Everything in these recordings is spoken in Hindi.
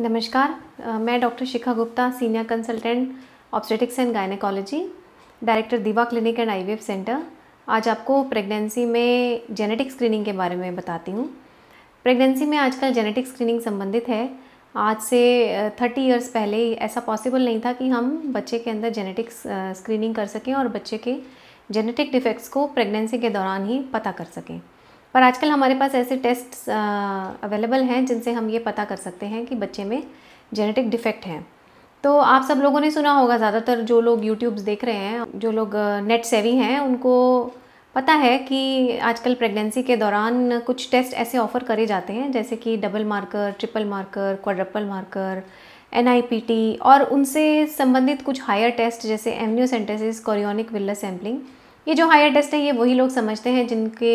नमस्कार मैं doctor Shikha Gupta senior consultant obstetrics and gynaecology director Diva clinic and IVF centre आज आपको प्रेगनेंसी में जेनेटिक स्क्रीनिंग के बारे में बताती हूँ प्रेगनेंसी में आजकल जेनेटिक स्क्रीनिंग संबंधित है आज से थर्टी इयर्स पहले ऐसा पॉसिबल नहीं था कि हम बच्चे के अंदर जेनेटिक स्क्रीनिंग कर सकें और बच्चे के जेनेटिक डिफेक्ट्स को प्रेगनेंसी के दौरान ही पता कर सकें पर आजकल हमारे पास ऐसे टेस्ट अवेलेबल हैं जिनसे हम ये पता कर सकते हैं कि बच्चे में जेनेटिक डिफेक्ट हैं तो आप सब लोगों ने सुना होगा ज़्यादातर जो लोग यूट्यूब्स देख रहे हैं जो लोग नेट सेवी हैं उनको पता है कि आजकल प्रेगनेंसी के दौरान कुछ टेस्ट ऐसे ऑफ़र करे जाते हैं जैसे कि double marker triple marker quadruple marker एन और उनसे संबंधित कुछ हायर टेस्ट जैसे एमनियोसेंटेसिस कोरियोनिक विल्ला सैम्पलिंग ये जो हायर टेस्ट है ये वही लोग समझते हैं जिनके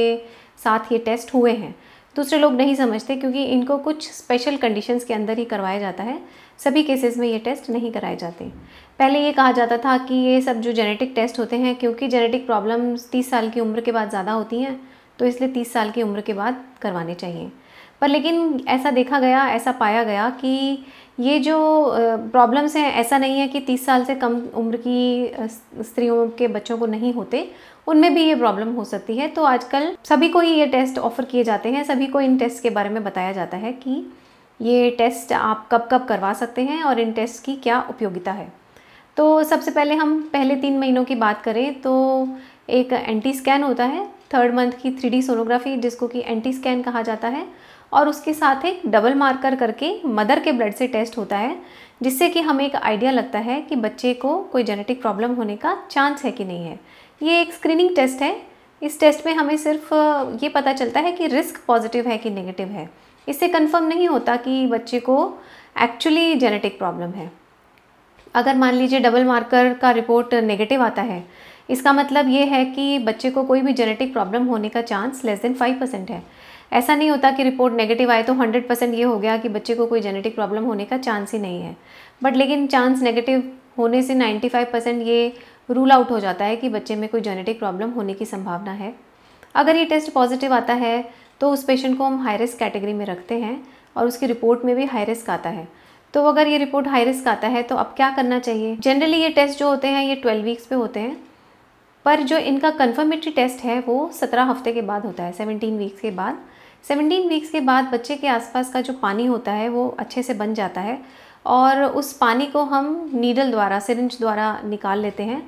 साथ ये टेस्ट हुए हैं दूसरे लोग नहीं समझते क्योंकि इनको कुछ स्पेशल कंडीशंस के अंदर ही करवाया जाता है सभी केसेस में ये टेस्ट नहीं कराए जाते पहले ये कहा जाता था कि ये सब जो जेनेटिक टेस्ट होते हैं क्योंकि जेनेटिक प्रॉब्लम्स तीस साल की उम्र के बाद ज़्यादा होती हैं तो इसलिए तीस साल की उम्र के बाद करवाने चाहिए पर लेकिन ऐसा देखा गया ऐसा पाया गया कि ये जो प्रॉब्लम्स हैं ऐसा नहीं है कि तीस साल से कम उम्र की स्त्रियों के बच्चों को नहीं होते उनमें भी ये प्रॉब्लम हो सकती है तो आजकल सभी को ही ये टेस्ट ऑफ़र किए जाते हैं सभी को इन टेस्ट के बारे में बताया जाता है कि ये टेस्ट आप कब कब करवा सकते हैं और इन टेस्ट की क्या उपयोगिता है तो सबसे पहले हम पहले तीन महीनों की बात करें तो एक एंटी स्कैन होता है थर्ड मंथ की थ्री सोनोग्राफी जिसको कि एंटी स्कैन कहा जाता है और उसके साथ एक डबल मार्कर करके मदर के ब्लड से टेस्ट होता है जिससे कि हमें एक आइडिया लगता है कि बच्चे को कोई जेनेटिक प्रॉब्लम होने का चांस है कि नहीं है ये एक स्क्रीनिंग टेस्ट है इस टेस्ट में हमें सिर्फ ये पता चलता है कि रिस्क पॉजिटिव है कि नेगेटिव है इससे कंफर्म नहीं होता कि बच्चे को एक्चुअली जेनेटिक प्रॉब्लम है अगर मान लीजिए डबल मार्कर का रिपोर्ट नेगेटिव आता है इसका मतलब ये है कि बच्चे को कोई भी जेनेटिक प्रॉब्लम होने का chance less than five percent है ऐसा नहीं होता कि रिपोर्ट नेगेटिव आए तो हंड्रेड परसेंट ये हो गया कि बच्चे को कोई जेनेटिक प्रॉब्लम होने का चांस ही नहीं है बट लेकिन चांस नेगेटिव होने से नाइन्टी फाइव परसेंट ये रूल आउट हो जाता है कि बच्चे में कोई जेनेटिक प्रॉब्लम होने की संभावना है अगर ये टेस्ट पॉजिटिव आता है तो उस पेशेंट को हम हाई रिस्क कैटेगरी में रखते हैं और उसकी रिपोर्ट में भी हाई रिस्क आता है तो अगर ये रिपोर्ट हाई रिस्क आता है तो अब क्या करना चाहिए जनरली ये टेस्ट जो होते हैं ये ट्वेल्व वीक्स पे होते हैं पर जो इनका कन्फर्मेटरी टेस्ट है वो सत्रह हफ्ते के बाद होता है सेवनटीन वीक्स के बाद सेवनटीन वीक्स के बाद बच्चे के आसपास का जो पानी होता है वो अच्छे से बन जाता है और उस पानी को हम नीडल द्वारा सिरिंज द्वारा निकाल लेते हैं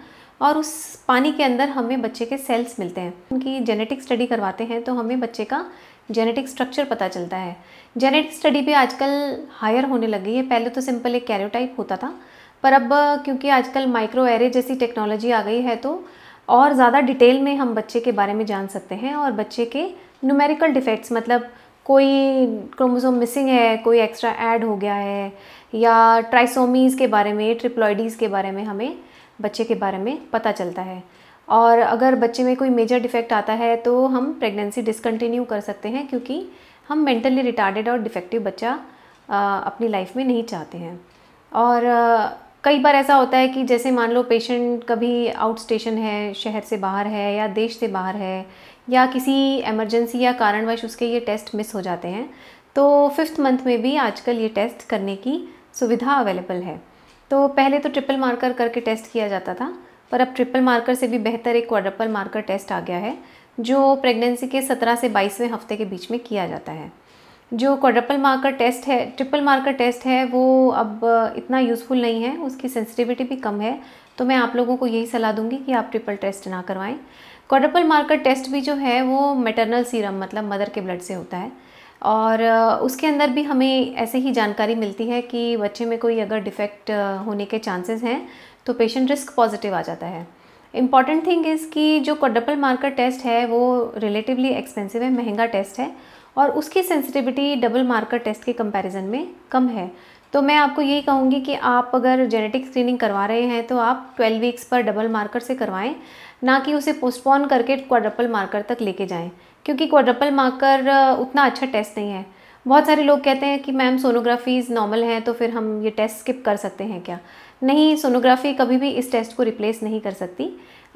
और उस पानी के अंदर हमें बच्चे के सेल्स मिलते हैं उनकी जेनेटिक स्टडी करवाते हैं तो हमें बच्चे का जेनेटिक स्ट्रक्चर पता चलता है जेनेटिक स्टडी भी आजकल हायर होने लगी है पहले तो सिंपल एक कैरियोटाइप होता था पर अब क्योंकि आजकल माइक्रो एरे जैसी टेक्नोलॉजी आ गई है तो और ज़्यादा डिटेल में हम बच्चे के बारे में जान सकते हैं और बच्चे के न्यूमेरिकल डिफेक्ट्स मतलब कोई क्रोमोसोम मिसिंग है कोई एक्स्ट्रा ऐड हो गया है या ट्राइसोमीज़ के बारे में ट्रिप्लॉइडीज़ के बारे में हमें बच्चे के बारे में पता चलता है और अगर बच्चे में कोई मेजर डिफेक्ट आता है तो हम प्रेगनेंसी डिसकंटिन्यू कर सकते हैं क्योंकि हम मेंटली रिटार्डेड और डिफेक्टिव बच्चा आ, अपनी लाइफ में नहीं चाहते हैं और कई बार ऐसा होता है कि जैसे मान लो पेशेंट कभी आउट स्टेशन है शहर से बाहर है या देश से बाहर है या किसी एमरजेंसी या कारणवश उसके ये टेस्ट मिस हो जाते हैं तो फिफ्थ मंथ में भी आजकल ये टेस्ट करने की सुविधा अवेलेबल है तो पहले तो ट्रिपल मार्कर करके टेस्ट किया जाता था पर अब ट्रिपल मार्कर से भी बेहतर एक क्वाड्रपल मार्कर टेस्ट आ गया है जो प्रेगनेंसी के 17 से 22वें हफ्ते के बीच में किया जाता है जो क्वाड्रपल मार्कर टेस्ट है ट्रिपल मार्कर टेस्ट है वो अब uh, इतना यूज़फुल नहीं है उसकी सेंसिटिविटी भी कम है तो मैं आप लोगों को यही सलाह दूंगी कि आप ट्रिपल टेस्ट ना करवाएं क्वाड्रपल मार्कर टेस्ट भी जो है वो मेटरनल सीरम मतलब मदर के ब्लड से होता है और uh, उसके अंदर भी हमें ऐसे ही जानकारी मिलती है कि बच्चे में कोई अगर डिफेक्ट uh, होने के चांसेस हैं तो पेशेंट रिस्क पॉजिटिव आ जाता है इम्पॉर्टेंट थिंग इज़ कि जो क्वाड्रपल मार्कर टेस्ट है वो रिलेटिवली एक्सपेंसिव है महंगा टेस्ट है और उसकी सेंसिटिविटी डबल मार्कर टेस्ट के कंपैरिजन में कम है तो मैं आपको यही कहूँगी कि आप अगर जेनेटिक स्क्रीनिंग करवा रहे हैं तो आप 12 वीक्स पर डबल मार्कर से करवाएं ना कि उसे पोस्टपोन करके क्वाड्रपल मार्कर तक लेके जाएं क्योंकि क्वाड्रपल मार्कर उतना अच्छा टेस्ट नहीं है बहुत सारे लोग कहते हैं कि मैम सोनोग्राफीज़ नॉर्मल हैं तो फिर हम ये टेस्ट स्किप कर सकते हैं क्या नहीं सोनोग्राफी कभी भी इस टेस्ट को रिप्लेस नहीं कर सकती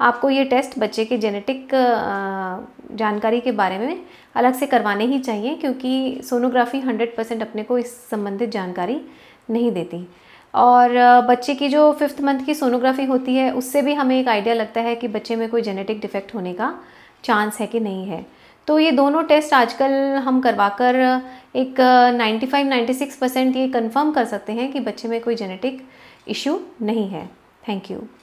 आपको ये टेस्ट बच्चे के जेनेटिक जानकारी के बारे में अलग से करवाने ही चाहिए क्योंकि सोनोग्राफी 100 परसेंट अपने को इस संबंधित जानकारी नहीं देती और बच्चे की जो फिफ्थ मंथ की सोनोग्राफी होती है उससे भी हमें एक आइडिया लगता है कि बच्चे में कोई जेनेटिक डिफेक्ट होने का चांस है कि नहीं है तो ये दोनों टेस्ट आजकल हम करवा कर एक 95-96 परसेंट ये कंफर्म कर सकते हैं कि बच्चे में कोई जेनेटिक इशू नहीं है थैंक यू